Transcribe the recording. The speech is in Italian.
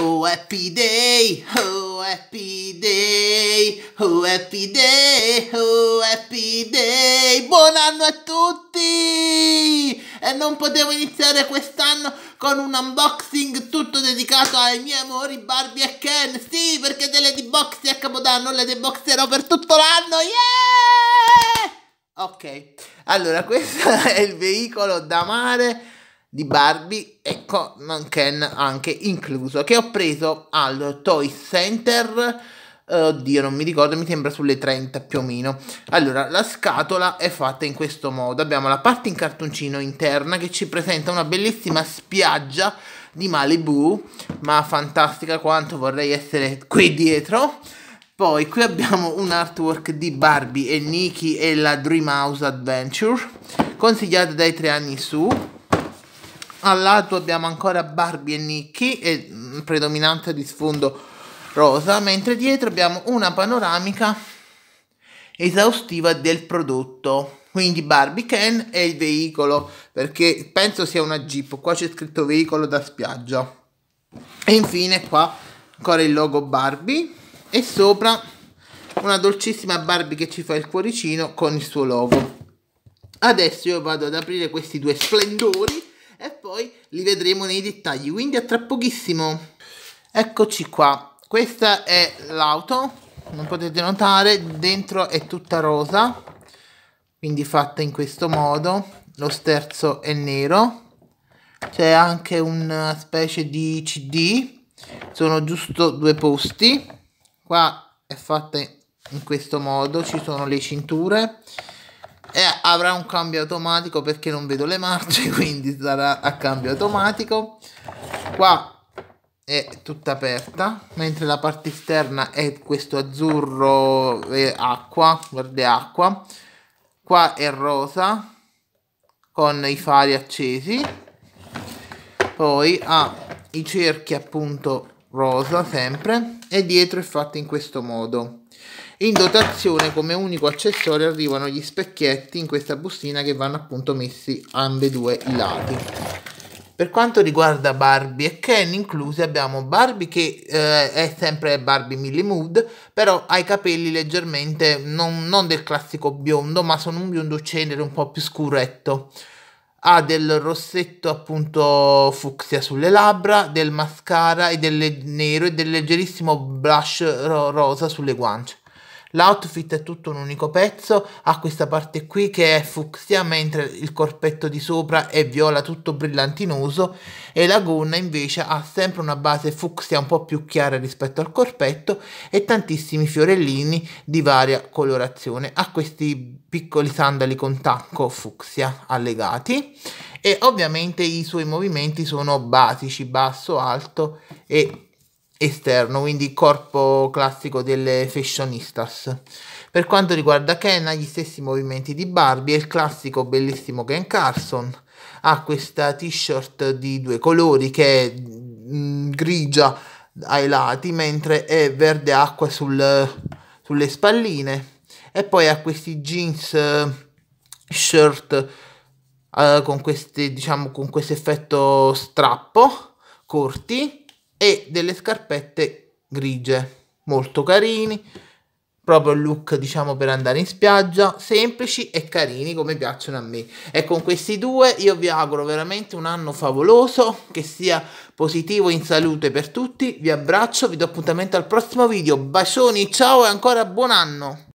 Oh happy day, oh happy day, oh happy day, oh happy day. Buon anno a tutti! E non potevo iniziare quest'anno con un unboxing tutto dedicato ai miei amori Barbie e Ken. Sì, perché delle D-Boxy a Capodanno le D-Boxerò per tutto l'anno. Yeah! Ok, allora questo è il veicolo da mare di Barbie e Conan Ken anche incluso, che ho preso al Toy Center, eh, oddio non mi ricordo, mi sembra sulle 30 più o meno. Allora, la scatola è fatta in questo modo, abbiamo la parte in cartoncino interna che ci presenta una bellissima spiaggia di Malibu, ma fantastica quanto vorrei essere qui dietro. Poi qui abbiamo un artwork di Barbie e Nikki e la Dream House Adventure, consigliata dai 3 anni su al lato abbiamo ancora Barbie e Nicky e mm, predominante di sfondo rosa, mentre dietro abbiamo una panoramica esaustiva del prodotto. Quindi Barbie Ken è il veicolo, perché penso sia una Jeep, qua c'è scritto veicolo da spiaggia. E infine qua ancora il logo Barbie e sopra una dolcissima Barbie che ci fa il cuoricino con il suo logo. Adesso io vado ad aprire questi due splendori poi li vedremo nei dettagli, quindi a tra pochissimo. Eccoci qua, questa è l'auto, come potete notare dentro è tutta rosa, quindi fatta in questo modo, lo sterzo è nero, c'è anche una eh, specie di cd, sono giusto due posti, qua è fatta in questo modo, ci sono le cinture, e avrà un cambio automatico perché non vedo le marce quindi sarà a cambio automatico qua è tutta aperta mentre la parte esterna è questo azzurro e acqua verde acqua qua è rosa con i fari accesi poi ha i cerchi appunto rosa sempre e dietro è fatto in questo modo in dotazione come unico accessorio arrivano gli specchietti in questa bustina che vanno appunto messi ambedue i lati. Per quanto riguarda Barbie e Ken incluse abbiamo Barbie che eh, è sempre Barbie Millie Mood, però ha i capelli leggermente non, non, del classico biondo, ma sono un biondo cenere un po' più scuretto. Ha del rossetto appunto fucsia sulle labbra, del mascara e del nero e del leggerissimo blush rosa sulle guance. L'outfit è tutto un unico pezzo, ha questa parte qui che è fucsia mentre il corpetto di sopra è viola tutto brillantinoso e la gonna invece ha sempre una base fucsia un po' più chiara rispetto al corpetto e tantissimi fiorellini di varia colorazione. Ha questi piccoli sandali con tacco fucsia allegati e ovviamente i suoi movimenti sono basici, basso, alto e esterno, quindi corpo classico delle fashionistas. Per quanto riguarda Ken, ha gli stessi movimenti di Barbie, è il classico bellissimo Ken Carson, ha questa t-shirt di due colori che è mm, grigia ai lati, mentre è verde acqua sul, sulle spalline, e poi ha questi jeans shirt eh, con, questi, diciamo, con questo effetto strappo corti e delle scarpette grigie, molto carini, proprio il look diciamo per andare in spiaggia, semplici e carini come piacciono a me. E con questi due io vi auguro veramente un anno favoloso, che sia positivo in salute per tutti, vi abbraccio, vi do appuntamento al prossimo video, bacioni, ciao e ancora buon anno!